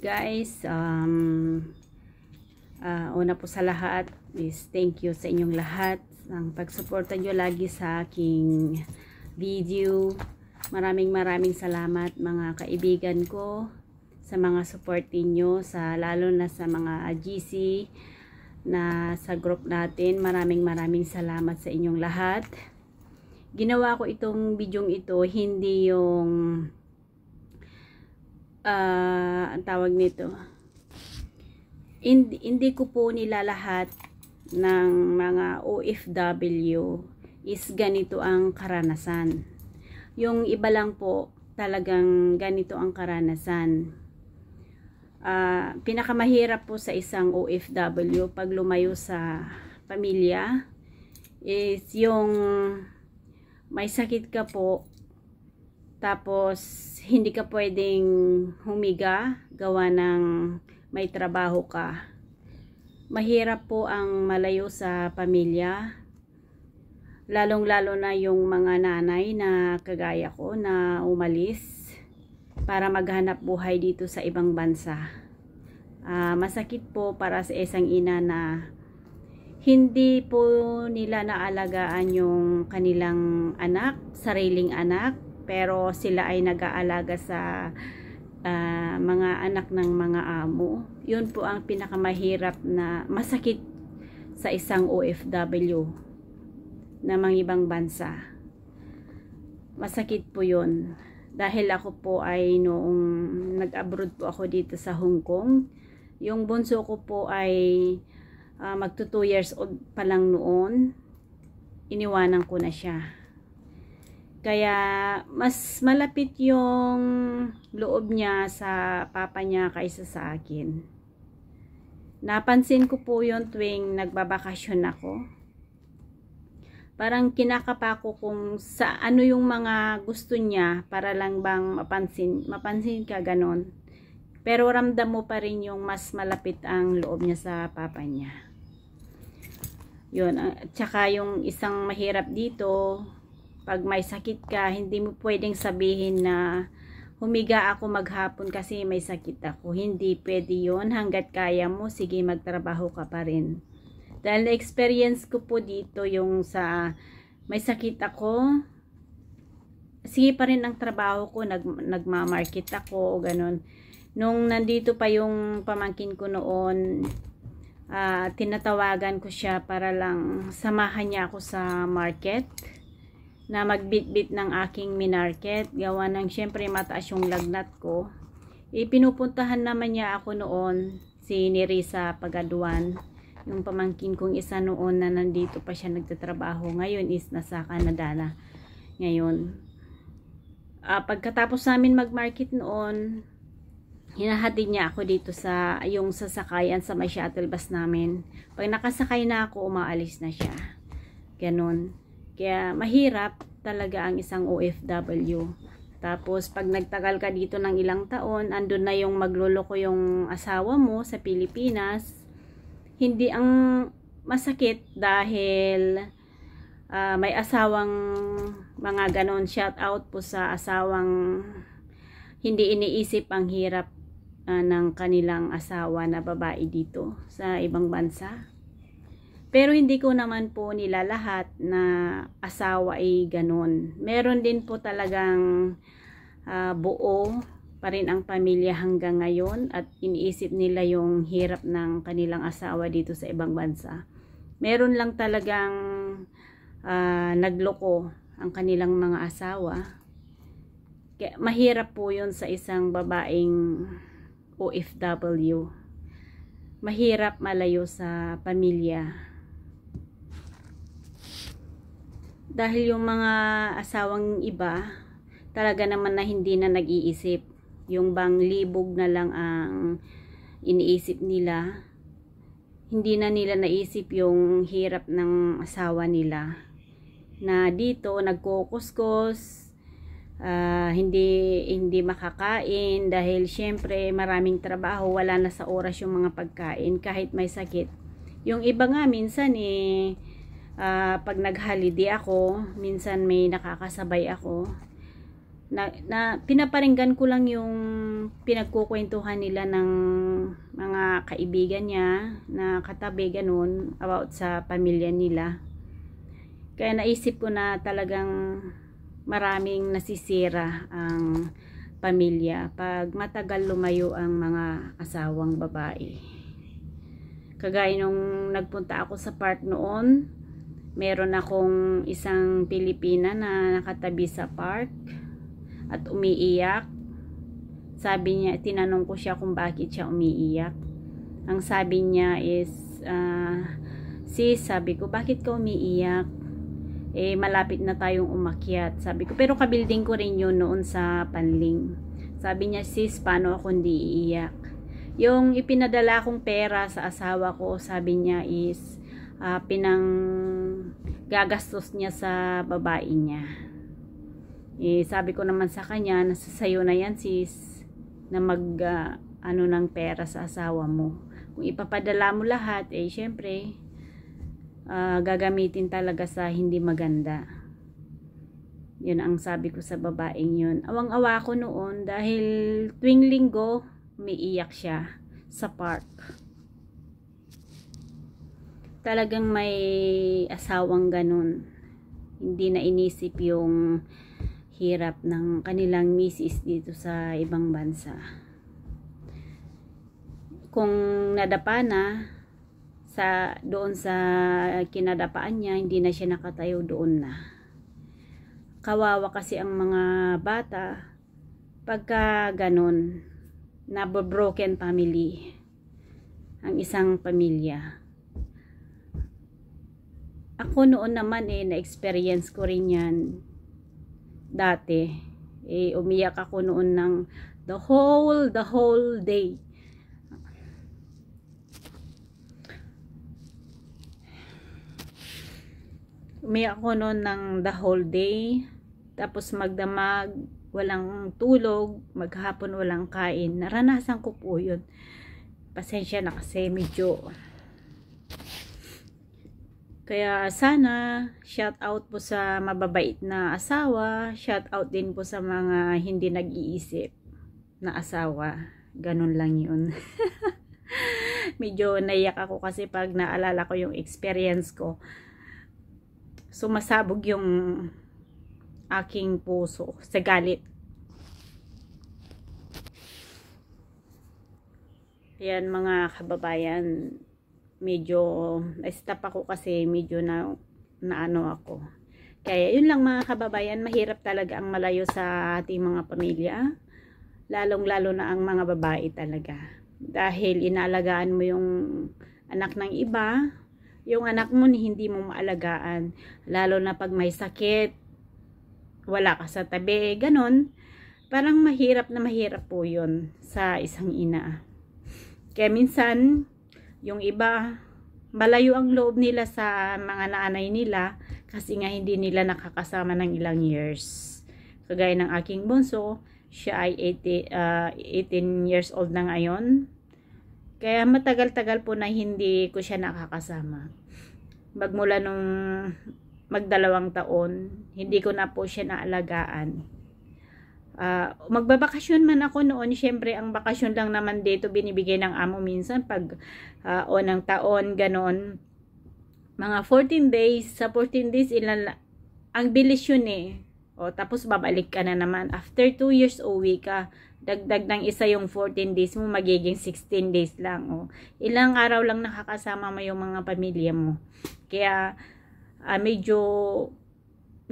guys um, uh, una po sa lahat is thank you sa inyong lahat ang pagsuporta nyo lagi sa aking video maraming maraming salamat mga kaibigan ko sa mga support niyo sa lalo na sa mga GC na sa group natin maraming maraming salamat sa inyong lahat ginawa ko itong bidyong ito hindi yung uh, ang tawag nito hindi, hindi ko po nilalahat ng mga OFW is ganito ang karanasan yung iba lang po talagang ganito ang karanasan uh, pinakamahirap po sa isang OFW pag lumayo sa pamilya is yung may sakit ka po tapos, hindi ka pwedeng humiga, gawa ng may trabaho ka. Mahirap po ang malayo sa pamilya. Lalong-lalo na yung mga nanay na kagaya ko na umalis para maghanap buhay dito sa ibang bansa. Uh, masakit po para sa isang ina na hindi po nila naalagaan yung kanilang anak, sariling anak pero sila ay nag-aalaga sa uh, mga anak ng mga amo. Yun po ang pinakamahirap na masakit sa isang OFW na mangibang bansa. Masakit po yun. Dahil ako po ay noong nag-abroad po ako dito sa Hong Kong, yung bunso ko po ay uh, magto 2 years old pa lang noon, iniwanan ko na siya kaya, mas malapit yung loob niya sa papa niya kaysa sa akin. Napansin ko po yun tuwing nagbabakasyon ako. Parang kinakapa ko kung sa ano yung mga gusto niya para lang bang mapansin, mapansin ka ganon. Pero ramdam mo pa rin yung mas malapit ang loob niya sa papa niya. Yun, ah, tsaka yung isang mahirap dito, pag may sakit ka, hindi mo pwedeng sabihin na humiga ako maghapon kasi may sakit ako. Hindi pwede yon hanggat kaya mo, sige magtrabaho ka pa rin. Dahil experience ko po dito yung sa may sakit ako, sige pa rin ang trabaho ko, nag, nagmamarket ako o ganun. Nung nandito pa yung pamangkin ko noon, uh, tinatawagan ko siya para lang samahan niya ako sa market na magbitbit ng aking minarket. Gawa ng syempre mataas yung lagnat ko. Ipinupuntahan naman niya ako noon si Nerisa Pagaduan. Yung pamangkin kong isa noon na nandito pa siya nagtatrabaho. Ngayon is nasa Canada na. Ngayon. Uh, pagkatapos namin magmarket noon, hinahatid niya ako dito sa yung sasakayan sa may shuttle bus namin. Pag nakasakay na ako, umaalis na siya. ganun kaya mahirap talaga ang isang OFW. Tapos pag nagtagal ka dito ng ilang taon, andun na yung magloloko yung asawa mo sa Pilipinas. Hindi ang masakit dahil uh, may asawang mga ganon shout out po sa asawang hindi iniisip ang hirap uh, ng kanilang asawa na babae dito sa ibang bansa pero hindi ko naman po nila lahat na asawa ay ganun. Meron din po talagang uh, buo pa rin ang pamilya hanggang ngayon at iniisip nila yung hirap ng kanilang asawa dito sa ibang bansa. Meron lang talagang uh, nagloko ang kanilang mga asawa. Kaya mahirap po yun sa isang babaeng OFW. Mahirap malayo sa pamilya dahil yung mga asawang iba talaga naman na hindi na nag-iisip yung bang libog na lang ang iniisip nila hindi na nila naisip yung hirap ng asawa nila na dito nagkukuskos uh, ah, hindi hindi makakain dahil syempre maraming trabaho wala na sa oras yung mga pagkain kahit may sakit yung iba nga minsan eh uh, pag nag-holiday ako, minsan may nakakasabay ako. Na, na pinaparinggan ko lang yung pinagkukwentuhan nila ng mga kaibigan niya na katabi ganun about sa pamilya nila. Kaya naisip ko na talagang maraming nasisira ang pamilya pag matagal lumayo ang mga asawang babae. Kagaya nung nagpunta ako sa park noon, meron akong isang Pilipina na nakatabi sa park at umiiyak sabi niya, tinanong ko siya kung bakit siya umiiyak ang sabi niya is uh, sis, sabi ko, bakit ka umiiyak eh malapit na tayong umakyat sabi ko, pero kabilding ko rin yun noon sa panling sabi niya, sis, paano ako hindi iiyak yung ipinadala kong pera sa asawa ko, sabi niya is uh, pinang gagastos niya sa babae niya. Eh, sabi ko naman sa kanya, nasa sayo na yan sis, na mag, uh, ano ng pera sa asawa mo. Kung ipapadala mo lahat, eh, syempre, uh, gagamitin talaga sa hindi maganda. Yun ang sabi ko sa babaeng yun. Awang-awa ko noon dahil tuwing linggo, umiiyak siya sa park talagang may asawang ganun hindi na inisip yung hirap ng kanilang misis dito sa ibang bansa kung nadapa na sa doon sa kinadapaan niya hindi na siya nakatayo doon na kawawa kasi ang mga bata pagka ganun nabobroken family ang isang pamilya ako noon naman eh, na-experience ko rin yan dati. Eh, umiyak ako noon ng the whole, the whole day. Umiyak ako noon ng the whole day. Tapos magdamag, walang tulog, maghapon walang kain. Naranasan ko po yun. Pasensya na kasi medyo kaya sana, shout out po sa mababait na asawa, shout out din po sa mga hindi nag-iisip na asawa. Ganun lang yun. Medyo naiyak ako kasi pag naalala ko yung experience ko, sumasabog yung aking puso sa galit. Yan mga kababayan, medyo stop ako kasi medyo na, naano ako. Kaya yun lang mga kababayan, mahirap talaga ang malayo sa ating mga pamilya. Lalong lalo na ang mga babae talaga. Dahil inaalagaan mo yung anak ng iba, yung anak mo hindi mo maalagaan. Lalo na pag may sakit, wala ka sa tabi, ganon. Parang mahirap na mahirap po yun sa isang ina. Kaya minsan, yung iba, malayo ang loob nila sa mga naanay nila kasi nga hindi nila nakakasama ng ilang years. Kagaya ng aking bunso, siya ay 80, uh, 18 years old na ngayon. Kaya matagal-tagal po na hindi ko siya nakakasama. Magmula nung magdalawang taon, hindi ko na po siya naalagaan. Uh, magbabakasyon man ako noon, syempre ang bakasyon lang naman dito binibigay ng amo minsan pag uh, ah, o ng taon, ganoon. Mga 14 days, sa 14 days ilan ang bilis yun eh. O tapos babalik ka na naman. After 2 years uwi ka, dagdag ng isa yung 14 days mo, magiging 16 days lang. O ilang araw lang nakakasama mo yung mga pamilya mo. Kaya uh, medyo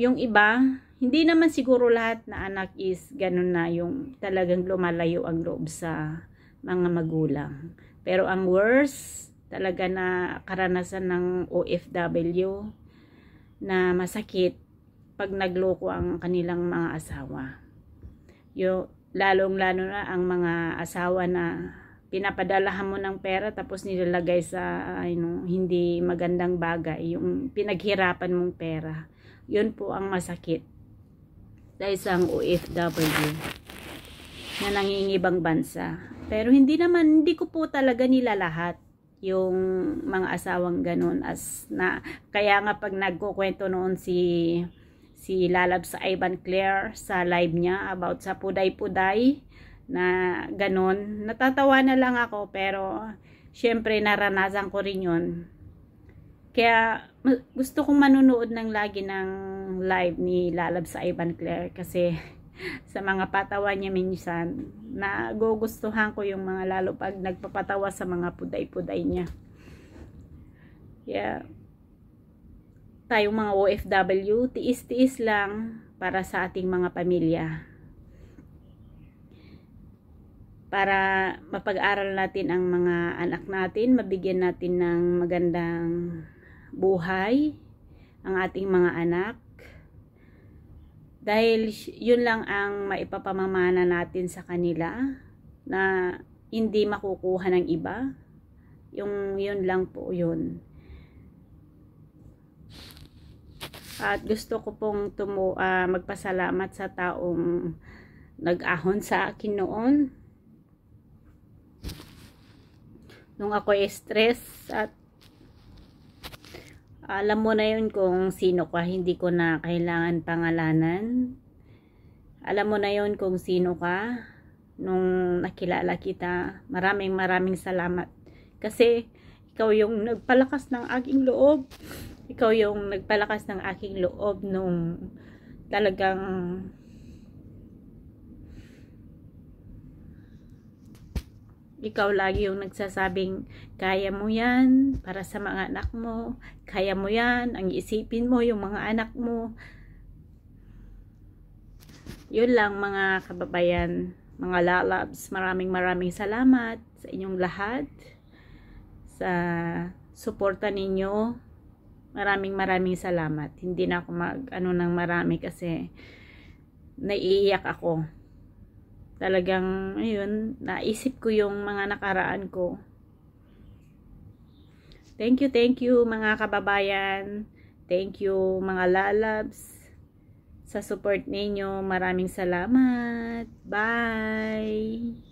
yung iba hindi naman siguro lahat na anak is ganun na yung talagang lumalayo ang loob sa mga magulang. Pero ang worst talaga na karanasan ng OFW na masakit pag nagloko ang kanilang mga asawa. Yung lalong lalo na ang mga asawa na pinapadalahan mo ng pera tapos nilalagay sa ano, hindi magandang bagay yung pinaghirapan mong pera. Yun po ang masakit na isang OFW na nangingibang bansa. Pero hindi naman, hindi ko po talaga nila lahat yung mga asawang ganun as na kaya nga pag nagkukwento noon si si Lalab sa Ivan Claire sa live niya about sa puday-puday na ganun natatawa na lang ako pero syempre naranasan ko rin yun kaya gusto kong manunood ng lagi ng live ni Lalab sa Ivan Claire kasi sa mga patawa niya minsan nagugustuhan ko yung mga lalo pag nagpapatawa sa mga puday-puday niya. Yeah. Tayong mga OFW, tiis-tiis lang para sa ating mga pamilya. Para mapag-aral natin ang mga anak natin, mabigyan natin ng magandang buhay ang ating mga anak dahil yun lang ang maipapamamana natin sa kanila na hindi makukuha ng iba yung yun lang po yun at gusto ko pong tumu, uh, magpasalamat sa taong nag-ahon sa akin noon nung ako ay stress at alam mo na yun kung sino ka hindi ko na kailangan pangalanan alam mo na yun kung sino ka nung nakilala kita maraming maraming salamat kasi ikaw yung nagpalakas ng aking loob ikaw yung nagpalakas ng aking loob nung talagang ikaw lagi yung nagsasabing kaya mo yan para sa mga anak mo kaya mo yan, ang isipin mo yung mga anak mo yun lang mga kababayan mga lalabs, maraming maraming salamat sa inyong lahat sa suporta ninyo maraming maraming salamat hindi na ako mag ano ng marami kasi naiiyak ako talagang, ayun, naisip ko yung mga nakaraan ko. Thank you, thank you mga kababayan. Thank you mga lalabs. Sa support ninyo, maraming salamat. Bye!